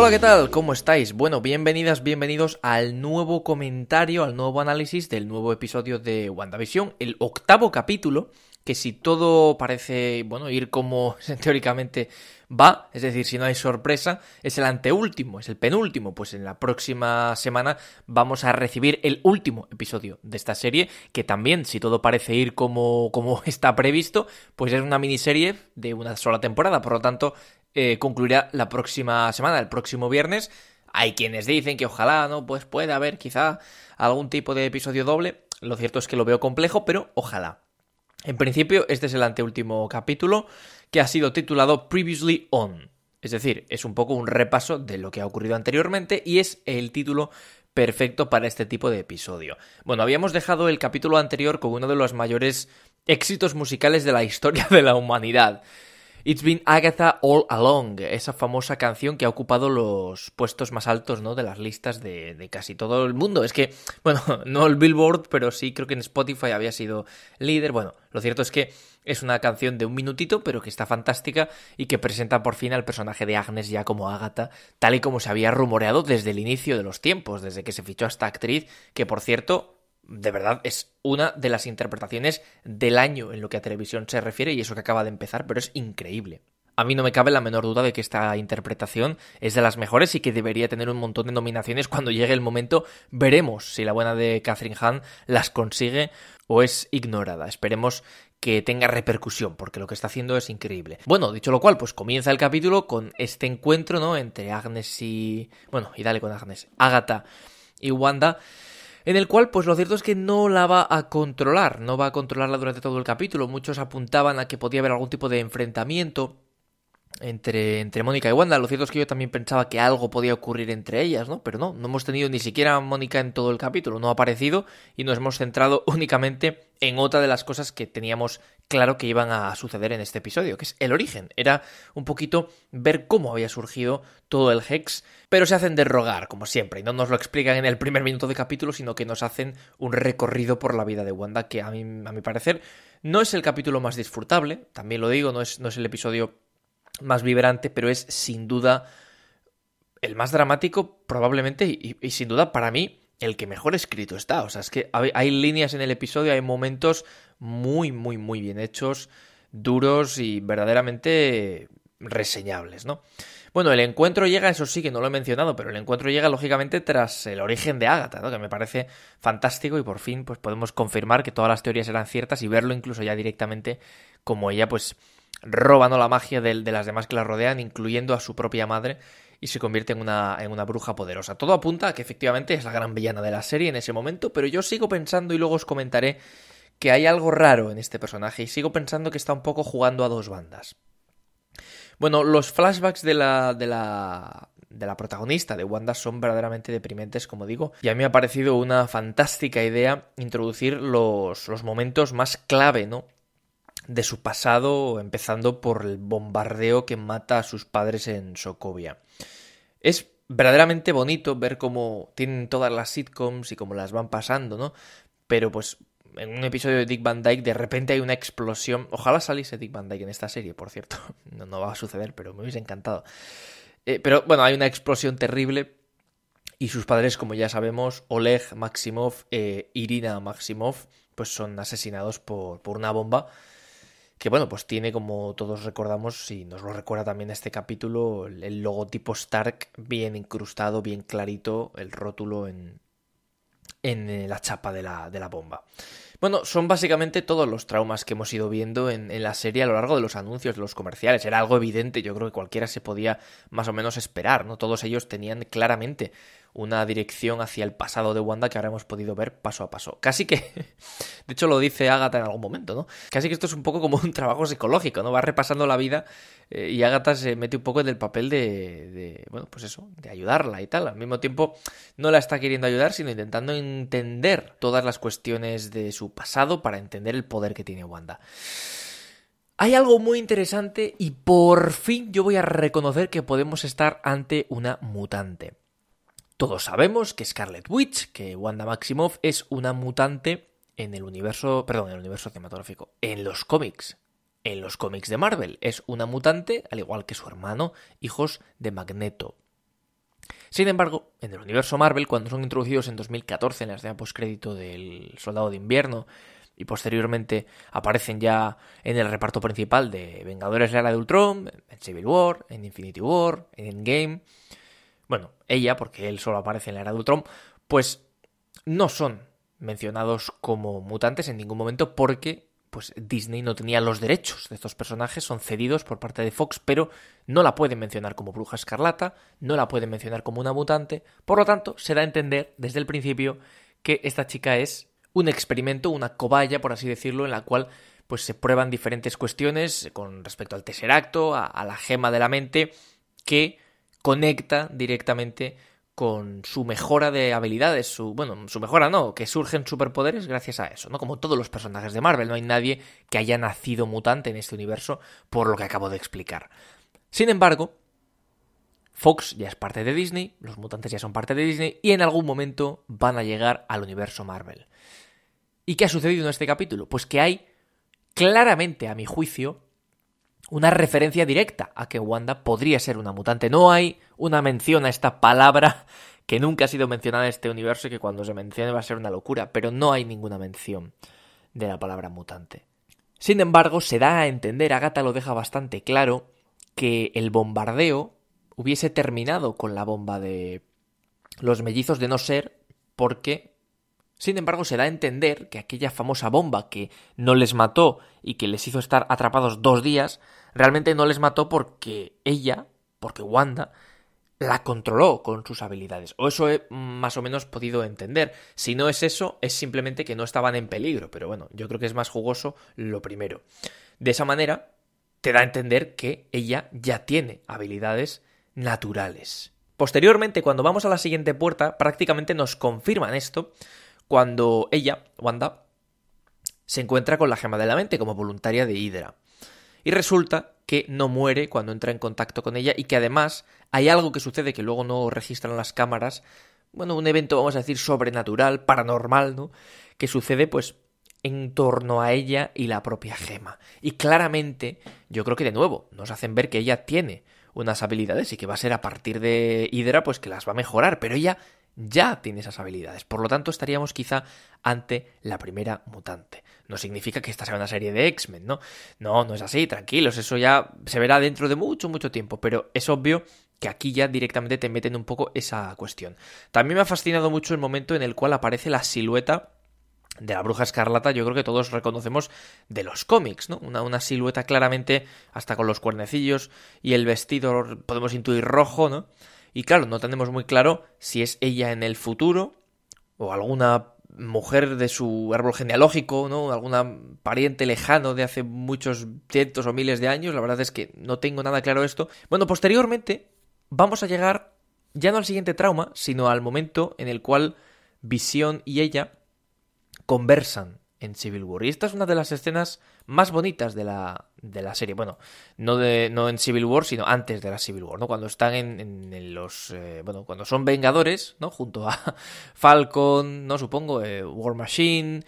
Hola, ¿qué tal? ¿Cómo estáis? Bueno, bienvenidas, bienvenidos al nuevo comentario, al nuevo análisis del nuevo episodio de WandaVision, el octavo capítulo, que si todo parece, bueno, ir como teóricamente va, es decir, si no hay sorpresa, es el anteúltimo, es el penúltimo, pues en la próxima semana vamos a recibir el último episodio de esta serie, que también, si todo parece ir como, como está previsto, pues es una miniserie de una sola temporada, por lo tanto, eh, concluirá la próxima semana, el próximo viernes. Hay quienes dicen que ojalá, ¿no? Pues puede haber quizá algún tipo de episodio doble. Lo cierto es que lo veo complejo, pero ojalá. En principio, este es el anteúltimo capítulo que ha sido titulado Previously On. Es decir, es un poco un repaso de lo que ha ocurrido anteriormente y es el título perfecto para este tipo de episodio. Bueno, habíamos dejado el capítulo anterior con uno de los mayores éxitos musicales de la historia de la humanidad. It's Been Agatha All Along, esa famosa canción que ha ocupado los puestos más altos ¿no? de las listas de, de, casi todo el mundo. Es que, bueno, no el Billboard, pero sí creo que en Spotify había sido líder. Bueno, lo cierto es que es una canción de un minutito, pero que está fantástica y que presenta por fin al personaje de Agnes ya como Agatha, tal y como se había rumoreado desde el inicio de los tiempos, desde que se fichó a esta actriz, que por cierto de verdad es una de las interpretaciones del año en lo que a televisión se refiere y eso que acaba de empezar, pero es increíble. A mí no me cabe la menor duda de que esta interpretación es de las mejores y que debería tener un montón de nominaciones cuando llegue el momento. Veremos si la buena de Catherine Hahn las consigue o es ignorada. Esperemos que tenga repercusión, porque lo que está haciendo es increíble. Bueno, dicho lo cual, pues comienza el capítulo con este encuentro, ¿no? Entre Agnes y... Bueno, y dale con Agnes. Agatha y Wanda en el cual pues lo cierto es que no la va a controlar, no va a controlarla durante todo el capítulo, muchos apuntaban a que podía haber algún tipo de enfrentamiento entre, Mónica y Wanda. Lo cierto es que yo también pensaba que algo podía ocurrir entre ellas, ¿no? Pero no, no hemos tenido ni siquiera a Mónica en todo el capítulo, no ha aparecido y nos hemos centrado únicamente en otra de las cosas que teníamos claro que iban a suceder en este episodio, que es el origen. Era un poquito ver cómo había surgido todo el Hex, pero se hacen derrogar, como siempre, y no nos lo explican en el primer minuto de capítulo, sino que nos hacen un recorrido por la vida de Wanda, que a mi, a mi parecer no es el capítulo más disfrutable, también lo digo, no es, no es el episodio más vibrante, pero es sin duda el más dramático probablemente y, sin duda para mí el que mejor escrito está. O sea, es que hay, líneas en el episodio, hay momentos muy, muy, muy bien hechos, duros y verdaderamente reseñables, ¿no? Bueno, el encuentro llega, eso sí que no lo he mencionado, pero el encuentro llega lógicamente tras el origen de Ágata, ¿no? que me parece fantástico y por fin pues podemos confirmar que todas las teorías eran ciertas y verlo incluso ya directamente como ella pues robando la magia de, de, las demás que la rodean, incluyendo a su propia madre, y se convierte en una, en una bruja poderosa. Todo apunta a que efectivamente es la gran villana de la serie en ese momento, pero yo sigo pensando y luego os comentaré que hay algo raro en este personaje y sigo pensando que está un poco jugando a dos bandas. Bueno, los flashbacks de la, de la, protagonista de Wanda son verdaderamente deprimentes, como digo, y a mí me ha parecido una fantástica idea introducir los, los momentos más clave, ¿no? de su pasado, empezando por el bombardeo que mata a sus padres en Sokovia. Es verdaderamente bonito ver cómo tienen todas las sitcoms y cómo las van pasando, ¿no? Pero pues en un episodio de Dick Van Dyke de repente hay una explosión. Ojalá saliese Dick Van Dyke en esta serie, por cierto. No, va a suceder, pero me hubiese encantado. Eh, pero bueno, hay una explosión terrible y sus padres, como ya sabemos, Oleg Maximov e Irina Maximov, pues son asesinados por, por una bomba que bueno, pues tiene como todos recordamos, y nos lo recuerda también este capítulo, el, logotipo Stark bien incrustado, bien clarito, el rótulo en, en eh, la chapa de la, de la, bomba. Bueno, son básicamente todos los traumas que hemos ido viendo en, en, la serie a lo largo de los anuncios, de los comerciales. Era algo evidente, yo creo que cualquiera se podía más o menos esperar, ¿no? Todos ellos tenían claramente una dirección hacia el pasado de Wanda que habremos podido ver paso a paso. Casi que, de hecho lo dice Agatha en algún momento, ¿no? Casi que esto es un poco como un trabajo psicológico, ¿no? Va repasando la vida eh, y Agatha se mete un poco en el papel de, de, bueno, pues eso, de ayudarla y tal. Al mismo tiempo no la está queriendo ayudar, sino intentando entender todas las cuestiones de su pasado para entender el poder que tiene Wanda. Hay algo muy interesante y por fin yo voy a reconocer que podemos estar ante una mutante. Todos sabemos que Scarlet Witch, que Wanda Maximoff, es una mutante en el universo, perdón, en el universo cinematográfico, en los cómics. En los cómics de Marvel es una mutante, al igual que su hermano, hijos de Magneto. Sin embargo, en el universo Marvel, cuando son introducidos en 2014 en la escena postcrédito del Soldado de Invierno y posteriormente aparecen ya en el reparto principal de Vengadores de la de Ultron, en Civil War, en Infinity War, en Endgame, bueno, ella, porque él solo aparece en la era de Ultron, pues no son mencionados como mutantes en ningún momento porque pues Disney no tenía los derechos de estos personajes, son cedidos por parte de Fox, pero no la pueden mencionar como bruja escarlata, no la pueden mencionar como una mutante, por lo tanto se da a entender desde el principio que esta chica es un experimento, una cobaya, por así decirlo, en la cual pues se prueban diferentes cuestiones con respecto al tesseracto, a la gema de la mente, que conecta directamente con su mejora de habilidades, su, bueno, su mejora no, que surgen superpoderes gracias a eso, ¿no? Como todos los personajes de Marvel, no hay nadie que haya nacido mutante en este universo, por lo que acabo de explicar. Sin embargo, Fox ya es parte de Disney, los mutantes ya son parte de Disney, y en algún momento van a llegar al universo Marvel. ¿Y qué ha sucedido en este capítulo? Pues que hay claramente, a mi juicio, una referencia directa a que Wanda podría ser una mutante. No hay una mención a esta palabra que nunca ha sido mencionada en este universo y que cuando se mencione va a ser una locura, pero no hay ninguna mención de la palabra mutante. Sin embargo, se da a entender, Agatha lo deja bastante claro, que el bombardeo hubiese terminado con la bomba de los mellizos de no ser porque... Sin embargo, se da a entender que aquella famosa bomba que no les mató y que les hizo estar atrapados dos días Realmente no les mató porque ella, porque Wanda, la controló con sus habilidades. O eso he más o menos podido entender. Si no es eso, es simplemente que no estaban en peligro. Pero bueno, yo creo que es más jugoso lo primero. De esa manera, te da a entender que ella ya tiene habilidades naturales. Posteriormente, cuando vamos a la siguiente puerta, prácticamente nos confirman esto cuando ella, Wanda, se encuentra con la gema de la mente como voluntaria de Hydra. Y resulta que no muere cuando entra en contacto con ella y que además hay algo que sucede que luego no registran las cámaras, bueno, un evento vamos a decir sobrenatural, paranormal, ¿no? Que sucede pues en torno a ella y la propia gema. Y claramente, yo creo que de nuevo, nos hacen ver que ella tiene unas habilidades y que va a ser a partir de Hydra pues que las va a mejorar, pero ella ya tiene esas habilidades. Por lo tanto, estaríamos quizá ante la primera mutante. No significa que esta sea una serie de X-Men, ¿no? No, no es así, tranquilos, eso ya se verá dentro de mucho, mucho tiempo, pero es obvio que aquí ya directamente te meten un poco esa cuestión. También me ha fascinado mucho el momento en el cual aparece la silueta de la bruja escarlata, yo creo que todos reconocemos de los cómics, ¿no? Una, una silueta claramente, hasta con los cuernecillos y el vestido, podemos intuir rojo, ¿no? Y claro, no tenemos muy claro si es ella en el futuro o alguna mujer de su árbol genealógico, ¿no? Alguna pariente lejano de hace muchos cientos o miles de años. La verdad es que no tengo nada claro esto. Bueno, posteriormente vamos a llegar ya no al siguiente trauma, sino al momento en el cual Visión y ella conversan en Civil War. Y esta es una de las escenas más bonitas de la, serie. Bueno, no, de, no en Civil War, sino antes de la Civil War, ¿no? Cuando están en, los... Eh, bueno, cuando son Vengadores, ¿no? Junto a Falcon, ¿no? Supongo, eh, War Machine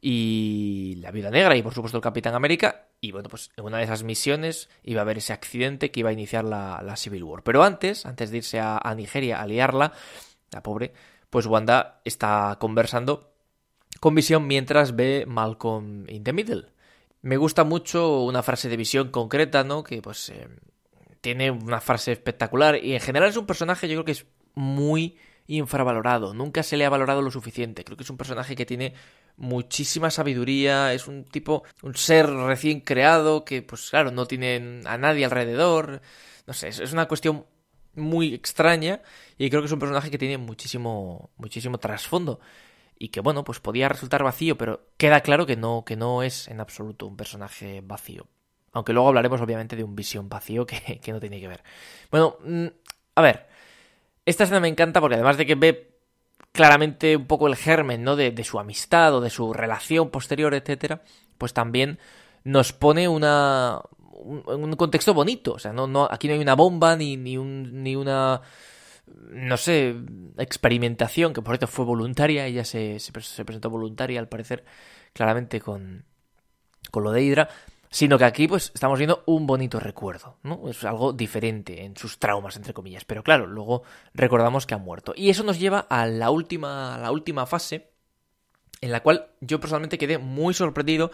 y la Viuda Negra y por supuesto el Capitán América. Y bueno, pues en una de esas misiones iba a haber ese accidente que iba a iniciar la, Civil War. Pero antes, antes de irse a, a Nigeria a liarla, la pobre, pues Wanda está conversando con Visión mientras ve Malcolm in the Middle. Me gusta mucho una frase de visión concreta, ¿no? Que pues eh, tiene una frase espectacular y en general es un personaje yo creo que es muy infravalorado, nunca se le ha valorado lo suficiente, creo que es un personaje que tiene muchísima sabiduría, es un tipo, un ser recién creado que pues claro, no tiene a nadie alrededor, no sé, es una cuestión muy extraña y creo que es un personaje que tiene muchísimo, muchísimo trasfondo y que bueno, pues podía resultar vacío, pero queda claro que no, que no es en absoluto un personaje vacío. Aunque luego hablaremos obviamente de un visión vacío que, no tiene que ver. Bueno, mm, a ver, esta escena me encanta porque además de que ve claramente un poco el germen, ¿no? De, su amistad o de su relación posterior, etcétera, pues también nos pone una, un, un contexto bonito. O sea, no, no, aquí no hay una bomba ni, ni, un, ni una no sé, experimentación, que por cierto fue voluntaria, ella se, presentó voluntaria al parecer, claramente con, con lo de Hydra, sino que aquí pues estamos viendo un bonito recuerdo, ¿no? Es algo diferente en sus traumas, entre comillas, pero claro, luego recordamos que ha muerto. Y eso nos lleva a la última, a la última fase, en la cual yo personalmente quedé muy sorprendido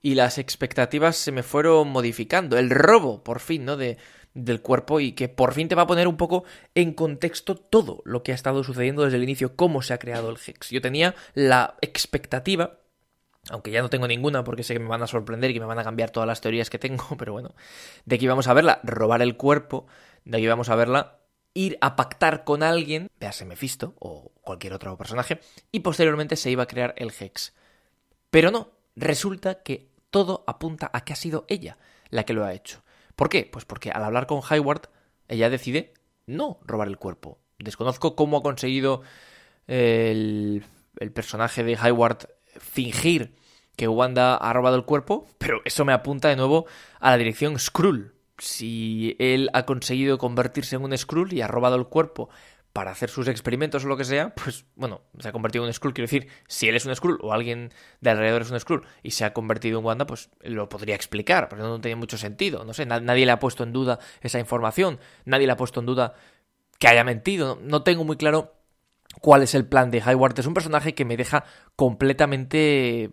y las expectativas se me fueron modificando. El robo, por fin, ¿no? De, del cuerpo y que por fin te va a poner un poco en contexto todo lo que ha estado sucediendo desde el inicio, cómo se ha creado el Hex. Yo tenía la expectativa aunque ya no tengo ninguna porque sé que me van a sorprender y que me van a cambiar todas las teorías que tengo, pero bueno, de que íbamos a verla, robar el cuerpo, de que íbamos a verla, ir a pactar con alguien, ese Mephisto o cualquier otro personaje, y posteriormente se iba a crear el Hex. Pero no, resulta que todo apunta a que ha sido ella la que lo ha hecho. ¿Por qué? Pues porque al hablar con Hayward, ella decide no robar el cuerpo. Desconozco cómo ha conseguido eh, el, personaje de Hayward fingir que Wanda ha robado el cuerpo, pero eso me apunta de nuevo a la dirección Skrull. Si él ha conseguido convertirse en un Skrull y ha robado el cuerpo para hacer sus experimentos o lo que sea, pues bueno, se ha convertido en un Skrull. Quiero decir, si él es un Skrull o alguien de alrededor es un Skrull y se ha convertido en Wanda, pues lo podría explicar, pero no tiene mucho sentido. No sé, nadie le ha puesto en duda esa información, nadie le ha puesto en duda que haya mentido. No, tengo muy claro cuál es el plan de Highward, Es un personaje que me deja completamente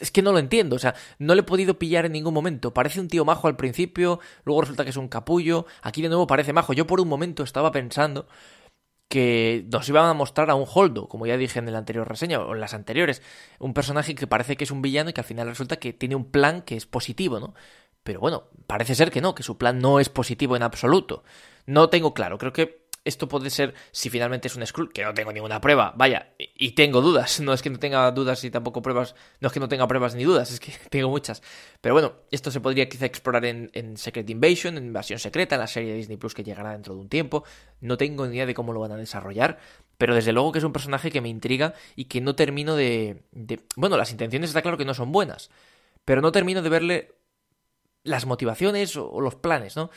es que no lo entiendo, o sea, no le he podido pillar en ningún momento. Parece un tío majo al principio, luego resulta que es un capullo. Aquí de nuevo parece majo. Yo por un momento estaba pensando que nos iban a mostrar a un Holdo, como ya dije en la anterior reseña o en las anteriores, un personaje que parece que es un villano y que al final resulta que tiene un plan que es positivo, ¿no? Pero bueno, parece ser que no, que su plan no es positivo en absoluto. No tengo claro, creo que esto puede ser, si finalmente es un Skrull, que no tengo ninguna prueba, vaya, y tengo dudas, no es que no tenga dudas y tampoco pruebas, no es que no tenga pruebas ni dudas, es que tengo muchas. Pero bueno, esto se podría quizá explorar en, Secret Invasion, en Invasión Secreta, en la serie de Disney Plus que llegará dentro de un tiempo, no tengo ni idea de cómo lo van a desarrollar, pero desde luego que es un personaje que me intriga y que no termino de... Bueno, las intenciones está claro que no son buenas, pero no termino de verle las motivaciones o los planes, ¿no?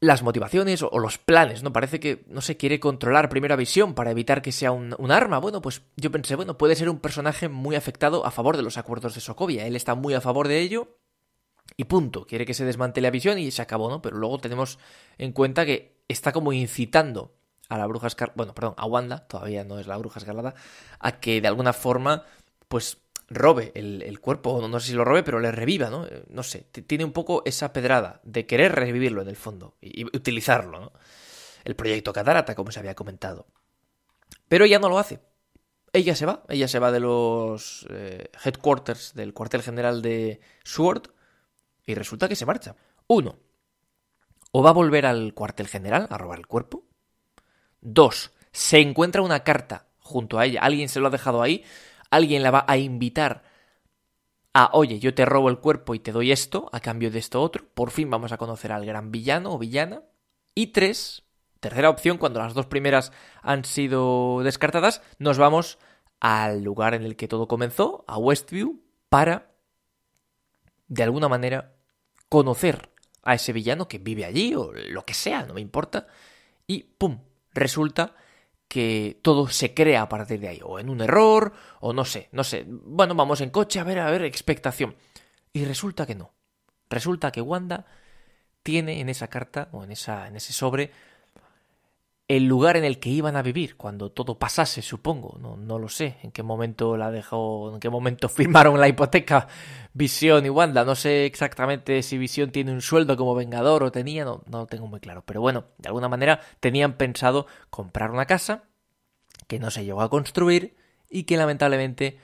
las motivaciones o, los planes, ¿no? Parece que, no se quiere controlar primera visión para evitar que sea un, arma. Bueno, pues yo pensé, bueno, puede ser un personaje muy afectado a favor de los acuerdos de Socovia. Él está muy a favor de ello y punto. Quiere que se desmantele a visión y se acabó, ¿no? Pero luego tenemos en cuenta que está como incitando a la bruja escarlata, bueno, perdón, a Wanda, todavía no es la bruja escalada a que de alguna forma, pues robe el, el cuerpo, no sé si lo robe, pero le reviva, ¿no? Eh, no sé, tiene un poco esa pedrada de querer revivirlo en el fondo y, utilizarlo, ¿no? El proyecto cadarata como se había comentado. Pero ella no lo hace. Ella se va, ella se va de los eh, headquarters del cuartel general de Sword y resulta que se marcha. Uno, o va a volver al cuartel general a robar el cuerpo. Dos, se encuentra una carta junto a ella, alguien se lo ha dejado ahí alguien la va a invitar a, oye, yo te robo el cuerpo y te doy esto a cambio de esto otro, por fin vamos a conocer al gran villano o villana. Y tres, tercera opción, cuando las dos primeras han sido descartadas, nos vamos al lugar en el que todo comenzó, a Westview, para, de alguna manera, conocer a ese villano que vive allí o lo que sea, no me importa. Y, ¡pum!, resulta que todo se crea a partir de ahí, o en un error, o no sé, no sé, bueno, vamos en coche, a ver, a ver, expectación. Y resulta que no. Resulta que Wanda tiene en esa carta o en, esa, en ese sobre el lugar en el que iban a vivir cuando todo pasase, supongo. No, no lo sé en qué momento la dejó, en qué momento firmaron la hipoteca Visión y Wanda. No sé exactamente si Visión tiene un sueldo como vengador o tenía, no, no lo tengo muy claro. Pero bueno, de alguna manera tenían pensado comprar una casa que no se llegó a construir y que lamentablemente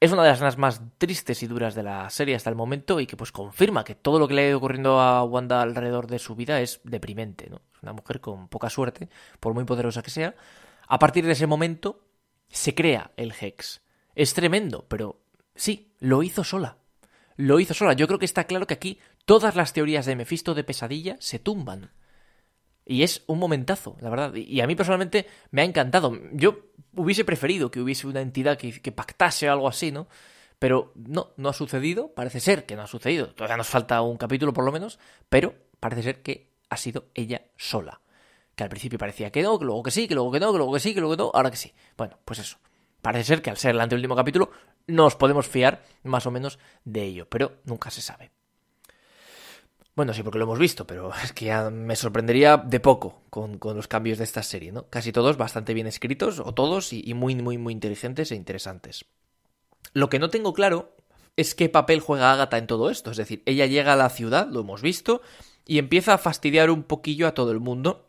es una de las escenas más tristes y duras de la serie hasta el momento y que pues confirma que todo lo que le ha ido ocurriendo a Wanda alrededor de su vida es deprimente, ¿no? Es una mujer con poca suerte, por muy poderosa que sea. A partir de ese momento se crea el Hex. Es tremendo, pero sí, lo hizo sola. Lo hizo sola. Yo creo que está claro que aquí todas las teorías de Mephisto de pesadilla se tumban. Y es un momentazo, la verdad. Y a mí personalmente me ha encantado. Yo hubiese preferido que hubiese una entidad que, que pactase algo así, ¿no? Pero no, no ha sucedido. Parece ser que no ha sucedido. Todavía nos falta un capítulo por lo menos. Pero parece ser que ha sido ella sola. Que al principio parecía que no, que luego que sí, que luego que no, que luego que sí, que luego que no, ahora que sí. Bueno, pues eso. Parece ser que al ser el anteúltimo capítulo nos podemos fiar más o menos de ello, pero nunca se sabe. Bueno, sí, porque lo hemos visto, pero es que me sorprendería de poco con, los cambios de esta serie, ¿no? Casi todos bastante bien escritos, o todos, y, y muy, muy, muy inteligentes e interesantes. Lo que no tengo claro es qué papel juega Agatha en todo esto. Es decir, ella llega a la ciudad, lo hemos visto, y empieza a fastidiar un poquillo a todo el mundo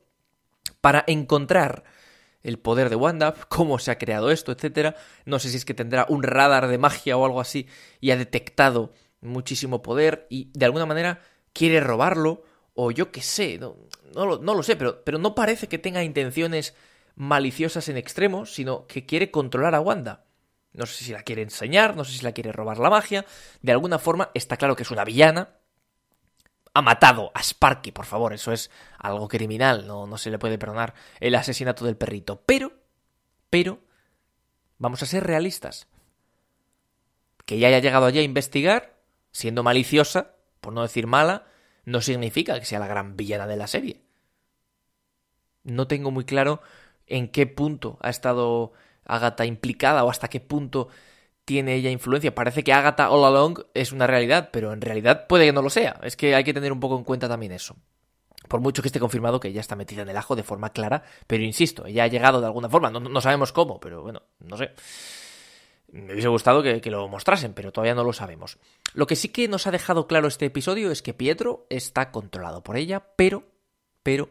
para encontrar el poder de Wanda, cómo se ha creado esto, etc. No sé si es que tendrá un radar de magia o algo así y ha detectado muchísimo poder y de alguna manera quiere robarlo, o yo qué sé, no, no, lo, sé, pero, pero no parece que tenga intenciones maliciosas en extremo, sino que quiere controlar a Wanda. No sé si la quiere enseñar, no sé si la quiere robar la magia. De alguna forma está claro que es una villana. Ha matado a Sparky, por favor, eso es algo criminal, no, no se le puede perdonar el asesinato del perrito. Pero, pero, vamos a ser realistas. Que ya haya llegado allí a investigar, siendo maliciosa, por no decir mala, no significa que sea la gran villana de la serie. No tengo muy claro en qué punto ha estado Agatha implicada o hasta qué punto tiene ella influencia. Parece que Agatha All Along es una realidad, pero en realidad puede que no lo sea. Es que hay que tener un poco en cuenta también eso. Por mucho que esté confirmado que ella está metida en el ajo de forma clara, pero insisto, ella ha llegado de alguna forma, no, no sabemos cómo, pero bueno, no sé. Me hubiese gustado que, lo mostrasen, pero todavía no lo sabemos. Lo que sí que nos ha dejado claro este episodio es que Pietro está controlado por ella, pero, pero,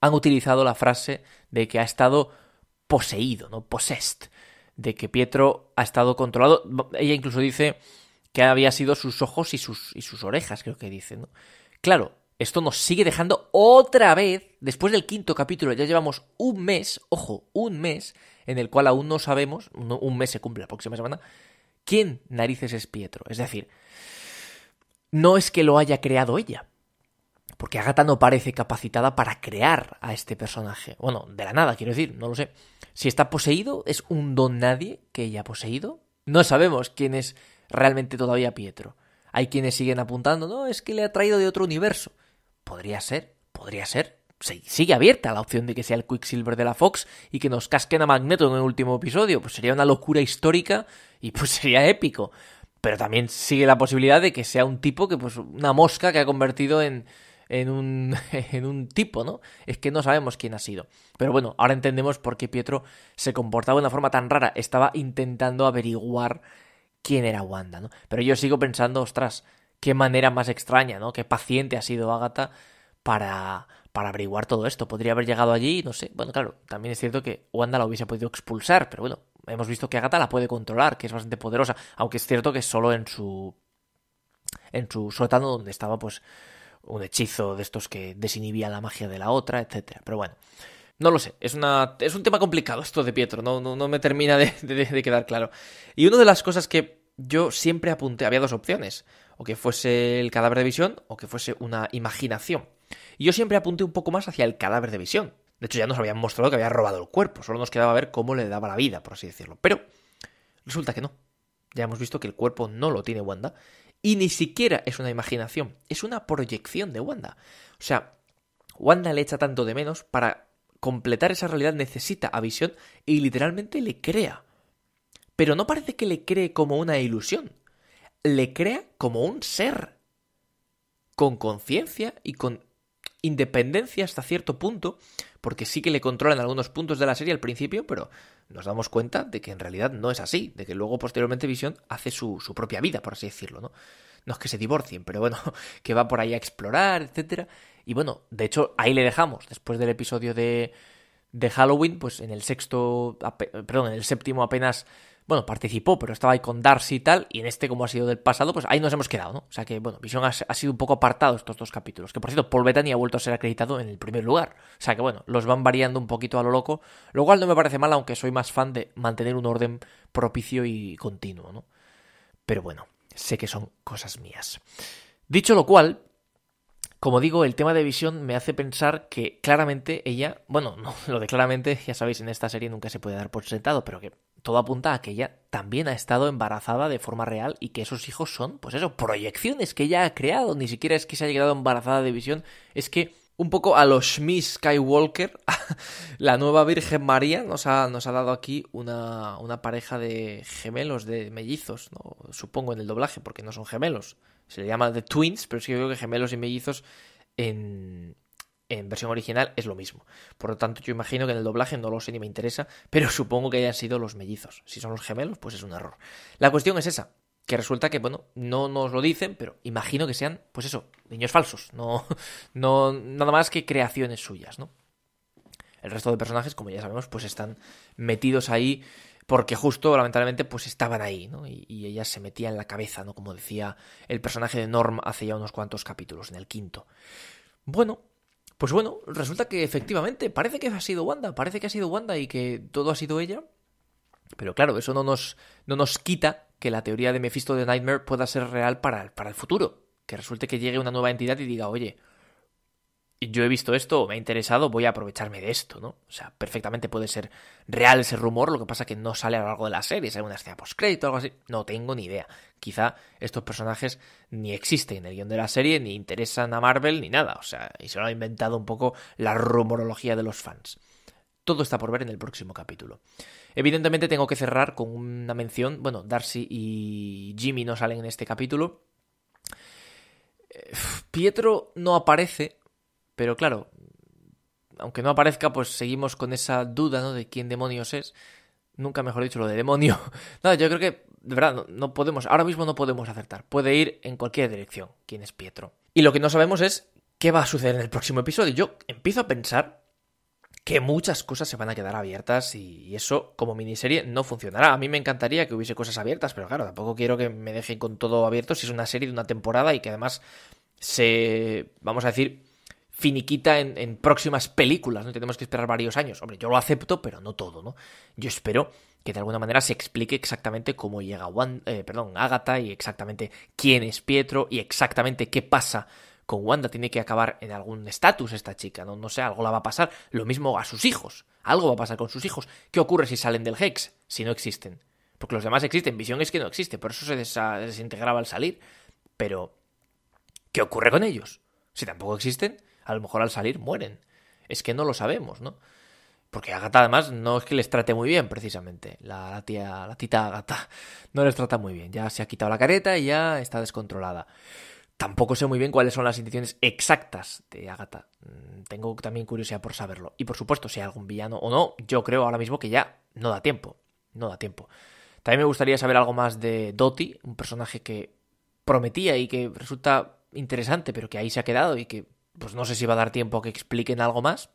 han utilizado la frase de que ha estado poseído, ¿no? Possessed, de que Pietro ha estado controlado. Ella incluso dice que había sido sus ojos y sus, y sus orejas, creo que dice, ¿no? Claro, esto nos sigue dejando otra vez, después del quinto capítulo, ya llevamos un mes, ojo, un mes, en el cual aún no sabemos, un mes se cumple la próxima semana, quién narices es Pietro. Es decir, no es que lo haya creado ella, porque Agatha no parece capacitada para crear a este personaje. Bueno, de la nada, quiero decir, no lo sé. Si está poseído, es un don nadie que ella ha poseído. No sabemos quién es realmente todavía Pietro. Hay quienes siguen apuntando, no, es que le ha traído de otro universo podría ser, podría ser. sigue abierta la opción de que sea el Quicksilver de la Fox y que nos casquen a Magneto en el último episodio. Pues sería una locura histórica y pues sería épico. Pero también sigue la posibilidad de que sea un tipo que, pues, una mosca que ha convertido en, en un, en un tipo, ¿no? Es que no sabemos quién ha sido. Pero bueno, ahora entendemos por qué Pietro se comportaba de una forma tan rara. Estaba intentando averiguar quién era Wanda, ¿no? Pero yo sigo pensando, ostras, qué manera más extraña, ¿no? Qué paciente ha sido Agatha para, para averiguar todo esto. Podría haber llegado allí, no sé. Bueno, claro, también es cierto que Wanda la hubiese podido expulsar, pero bueno, hemos visto que Agatha la puede controlar, que es bastante poderosa, aunque es cierto que solo en su en su sótano donde estaba pues un hechizo de estos que desinhibía la magia de la otra, etcétera. Pero bueno, no lo sé, es, una, es un tema complicado esto de Pietro, no, no, me termina de, de quedar claro. Y una de las cosas que yo siempre apunté, había dos opciones o que fuese el cadáver de visión, o que fuese una imaginación. yo siempre apunté un poco más hacia el cadáver de visión. De hecho, ya nos habían mostrado que había robado el cuerpo, solo nos quedaba ver cómo le daba la vida, por así decirlo. Pero resulta que no. Ya hemos visto que el cuerpo no lo tiene Wanda, y ni siquiera es una imaginación, es una proyección de Wanda. O sea, Wanda le echa tanto de menos para completar esa realidad necesita a Visión y literalmente le crea. Pero no parece que le cree como una ilusión, le crea como un ser, con conciencia y con independencia hasta cierto punto, porque sí que le controlan algunos puntos de la serie al principio, pero nos damos cuenta de que en realidad no es así, de que luego posteriormente Visión hace su, propia vida, por así decirlo, ¿no? No es que se divorcien, pero bueno, que va por ahí a explorar, etcétera. Y bueno, de hecho, ahí le dejamos, después del episodio de, de Halloween, pues en el sexto, perdón, en el séptimo apenas bueno, participó, pero estaba ahí con Darcy y tal, y en este, como ha sido del pasado, pues ahí nos hemos quedado, ¿no? O sea que, bueno, Visión ha, sido un poco apartado estos dos capítulos, que por cierto, Paul Bettany ha vuelto a ser acreditado en el primer lugar, o sea que, bueno, los van variando un poquito a lo loco, lo cual no me parece mal, aunque soy más fan de mantener un orden propicio y continuo, ¿no? Pero bueno, sé que son cosas mías. Dicho lo cual, como digo, el tema de visión me hace pensar que claramente ella, bueno, no, lo de claramente, ya sabéis, en esta serie nunca se puede dar por sentado, pero que todo apunta a que ella también ha estado embarazada de forma real y que esos hijos son, pues eso, proyecciones que ella ha creado. Ni siquiera es que se haya quedado embarazada de visión, es que un poco a los Smith Skywalker, la nueva Virgen María nos ha, nos ha dado aquí una, pareja de gemelos, de mellizos, supongo en el doblaje, porque no son gemelos. Se le llama The Twins, pero sí que creo que gemelos y mellizos en, en versión original es lo mismo. Por lo tanto, yo imagino que en el doblaje no lo sé ni me interesa, pero supongo que hayan sido los mellizos. Si son los gemelos, pues es un error. La cuestión es esa, que resulta que, bueno, no nos lo dicen, pero imagino que sean, pues eso, niños falsos, no, no nada más que creaciones suyas, ¿no? El resto de personajes, como ya sabemos, pues están metidos ahí porque justo, lamentablemente, pues estaban ahí, ¿no? Y, y ella se metía en la cabeza, ¿no? Como decía el personaje de Norm hace ya unos cuantos capítulos, en el quinto. Bueno, pues bueno, resulta que efectivamente parece que ha sido Wanda, parece que ha sido Wanda y que todo ha sido ella. Pero claro, eso no nos, no nos quita que la teoría de Mephisto de Nightmare pueda ser real para, para el futuro. Que resulte que llegue una nueva entidad y diga, oye, yo he visto esto, me ha interesado, voy a aprovecharme de esto, ¿no? O sea, perfectamente puede ser real ese rumor, lo que pasa que no sale a lo largo de la serie, sale una escena post-crédito o algo así, no tengo ni idea. Quizá estos personajes ni existen en el guión de la serie, ni interesan a Marvel, ni nada, o sea, y se lo ha inventado un poco la rumorología de los fans. Todo está por ver en el próximo capítulo. Evidentemente tengo que cerrar con una mención, bueno, Darcy y Jimmy no salen en este capítulo. Eh, Pietro no aparece pero claro, aunque no aparezca, pues seguimos con esa duda, ¿no? De quién demonios es. Nunca mejor dicho lo de demonio. no, yo creo que, de verdad, no, podemos, ahora mismo no podemos acertar. Puede ir en cualquier dirección quién es Pietro. Y lo que no sabemos es qué va a suceder en el próximo episodio. Yo empiezo a pensar que muchas cosas se van a quedar abiertas y eso como miniserie no funcionará. A mí me encantaría que hubiese cosas abiertas, pero claro, tampoco quiero que me dejen con todo abierto si es una serie de una temporada y que además se, vamos a decir, finiquita en, próximas películas, no tenemos que esperar varios años. Hombre, yo lo acepto, pero no todo, ¿no? Yo espero que de alguna manera se explique exactamente cómo llega Wanda, eh, perdón, Agatha y exactamente quién es Pietro y exactamente qué pasa con Wanda. Tiene que acabar en algún estatus esta chica, ¿no? No sé, algo la va a pasar. Lo mismo a sus hijos. Algo va a pasar con sus hijos. ¿Qué ocurre si salen del Hex? Si no existen. Porque los demás existen. Visión es que no existe. Por eso se desintegraba al salir. Pero, ¿qué ocurre con ellos? Si tampoco existen, a lo mejor al salir mueren. Es que no lo sabemos, ¿no? Porque Agata además no es que les trate muy bien, precisamente. La, tía, la tita Agatha no les trata muy bien. Ya se ha quitado la careta y ya está descontrolada. Tampoco sé muy bien cuáles son las intenciones exactas de Agatha. Mm, tengo también curiosidad por saberlo. Y por supuesto, si hay algún villano o no, yo creo ahora mismo que ya no da tiempo. No da tiempo. También me gustaría saber algo más de doti un personaje que prometía y que resulta interesante, pero que ahí se ha quedado y que pues no sé si va a dar tiempo a que expliquen algo más.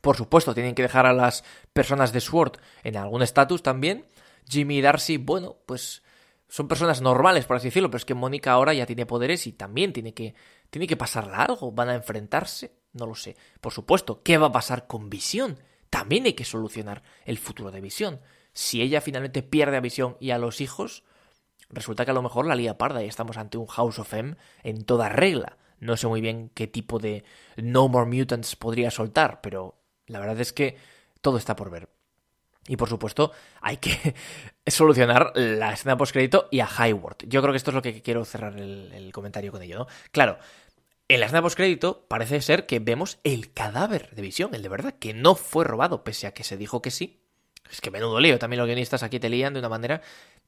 Por supuesto, tienen que dejar a las personas de Sword en algún estatus también. Jimmy y Darcy, bueno, pues son personas normales, por así decirlo, pero es que Mónica ahora ya tiene poderes y también tiene que, tiene que pasarla algo. ¿Van a enfrentarse? No lo sé. Por supuesto, ¿qué va a pasar con Visión? También hay que solucionar el futuro de Visión. Si ella finalmente pierde a Visión y a los hijos, resulta que a lo mejor la lía parda y estamos ante un House of M en toda regla. No sé muy bien qué tipo de No More Mutants podría soltar, pero la verdad es que todo está por ver. Y por supuesto, hay que solucionar la escena post-crédito y a Highward. Yo creo que esto es lo que quiero cerrar el, comentario con ello, ¿no? Claro, en la escena post-crédito parece ser que vemos el cadáver de visión, el de verdad, que no fue robado, pese a que se dijo que sí. Es que menudo lío, también los guionistas aquí te lían de una manera.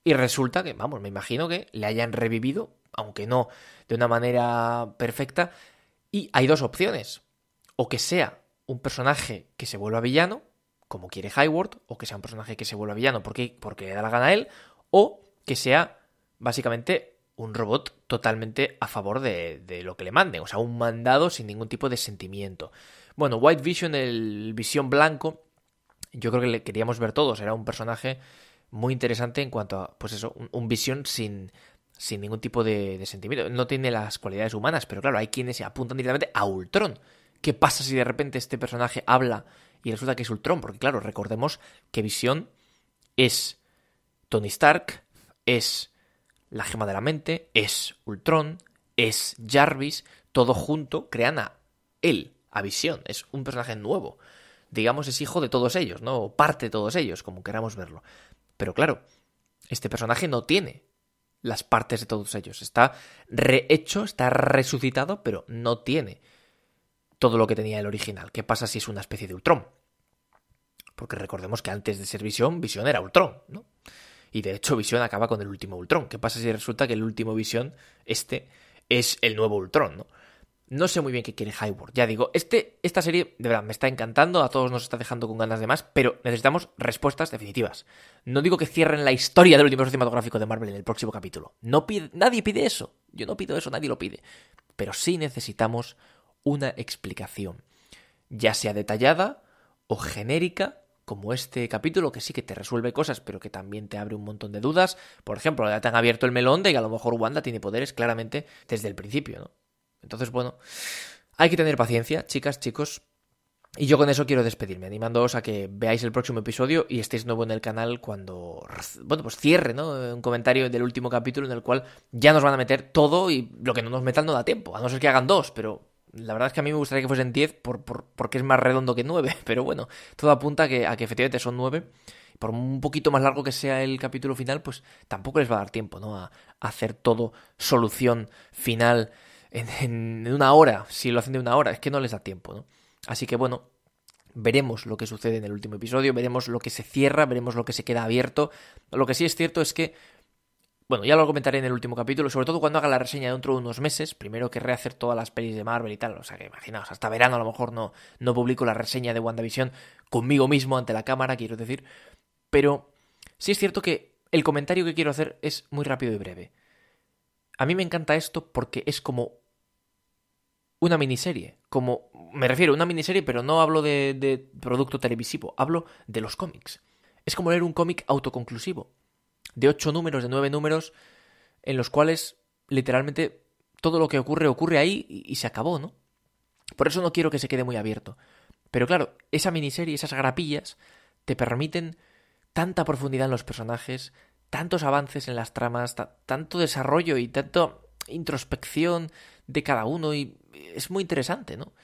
Y resulta que, vamos, me imagino que le hayan revivido aunque no de una manera perfecta. Y hay dos opciones. O que sea un personaje que se vuelva villano, como quiere highward o que sea un personaje que se vuelva villano porque, porque le da la gana a él, o que sea básicamente un robot totalmente a favor de, lo que le manden, o sea, un mandado sin ningún tipo de sentimiento. Bueno, White Vision, el visión blanco, yo creo que le queríamos ver todos, era un personaje muy interesante en cuanto a, pues eso, un visión sin sin ningún tipo de, sentimiento. No tiene las cualidades humanas, pero claro, hay quienes se apuntan directamente a Ultron. ¿Qué pasa si de repente este personaje habla y resulta que es Ultron? Porque claro, recordemos que Visión es Tony Stark, es la gema de la mente, es Ultron, es Jarvis, todo junto crean a él, a Visión. Es un personaje nuevo. Digamos, es hijo de todos ellos, ¿no? O parte de todos ellos, como queramos verlo. Pero claro, este personaje no tiene las partes de todos ellos. Está rehecho, está resucitado, pero no tiene todo lo que tenía el original. ¿Qué pasa si es una especie de Ultron? Porque recordemos que antes de ser Visión, Visión era Ultron, ¿no? Y de hecho Visión acaba con el último Ultron. ¿Qué pasa si resulta que el último Visión, este, es el nuevo Ultron, ¿no? No sé muy bien qué quiere Highward. Ya digo, este, esta serie de verdad me está encantando, a todos nos está dejando con ganas de más, pero necesitamos respuestas definitivas. No digo que cierren la historia del universo cinematográfico de Marvel en el próximo capítulo. No nadie pide eso. Yo no pido eso, nadie lo pide. Pero sí necesitamos una explicación, ya sea detallada o genérica, como este capítulo, que sí que te resuelve cosas, pero que también te abre un montón de dudas. Por ejemplo, ya te han abierto el melón de que a lo mejor Wanda tiene poderes claramente desde el principio, ¿no? Entonces, bueno, hay que tener paciencia, chicas, chicos. Y yo con eso quiero despedirme, animándoos a que veáis el próximo episodio y estéis nuevo en el canal cuando, bueno, pues cierre, ¿no? Un comentario del último capítulo en el cual ya nos van a meter todo y lo que no nos metan no da tiempo, a no ser que hagan dos, pero la verdad es que a mí me gustaría que fuesen diez por, porque es más redondo que nueve, pero bueno, todo apunta a que, a que efectivamente son nueve, Por un poquito más largo que sea el capítulo final, pues tampoco les va a dar tiempo, ¿no? a hacer todo solución final en, una hora, si lo hacen de una hora, es que no les da tiempo, ¿no? Así que bueno, veremos lo que sucede en el último episodio, veremos lo que se cierra, veremos lo que se queda abierto. Lo que sí es cierto es que, bueno, ya lo comentaré en el último capítulo, sobre todo cuando haga la reseña dentro de unos meses. Primero que hacer todas las pelis de Marvel y tal, o sea que imaginaos, hasta verano a lo mejor no, no publico la reseña de WandaVision conmigo mismo ante la cámara, quiero decir. Pero sí es cierto que el comentario que quiero hacer es muy rápido y breve. A mí me encanta esto porque es como una miniserie. Como, me refiero a una miniserie, pero no hablo de, producto televisivo, hablo de los cómics. Es como leer un cómic autoconclusivo, de ocho números, de nueve números, en los cuales literalmente todo lo que ocurre ocurre ahí y, y se acabó, ¿no? Por eso no quiero que se quede muy abierto. Pero claro, esa miniserie, esas grapillas, te permiten tanta profundidad en los personajes, tantos avances en las tramas, tanto desarrollo y tanta introspección de cada uno y es muy interesante, ¿no?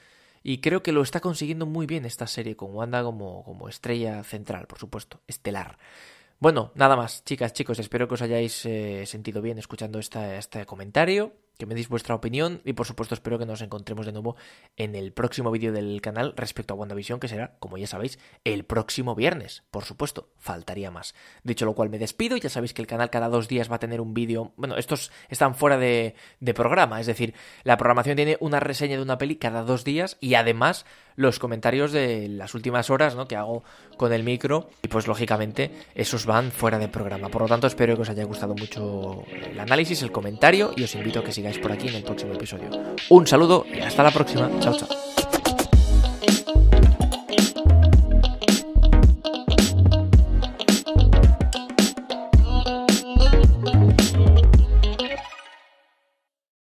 Y creo que lo está consiguiendo muy bien esta serie con Wanda como, como estrella central, por supuesto, estelar. Bueno, nada más, chicas, chicos, espero que os hayáis eh, sentido bien escuchando este comentario que me deis vuestra opinión y por supuesto espero que nos encontremos de nuevo en el próximo vídeo del canal respecto a WandaVision que será, como ya sabéis, el próximo viernes, por supuesto, faltaría más. Dicho lo cual me despido, y ya sabéis que el canal cada dos días va a tener un vídeo, bueno, estos están fuera de, programa, es decir, la programación tiene una reseña de una peli cada dos días y además los comentarios de las últimas horas ¿no? que hago con el micro y pues lógicamente esos van fuera de programa. Por lo tanto espero que os haya gustado mucho el análisis, el comentario y os invito a que sigáis por aquí en el próximo episodio. Un saludo y hasta la próxima. Chao, chao.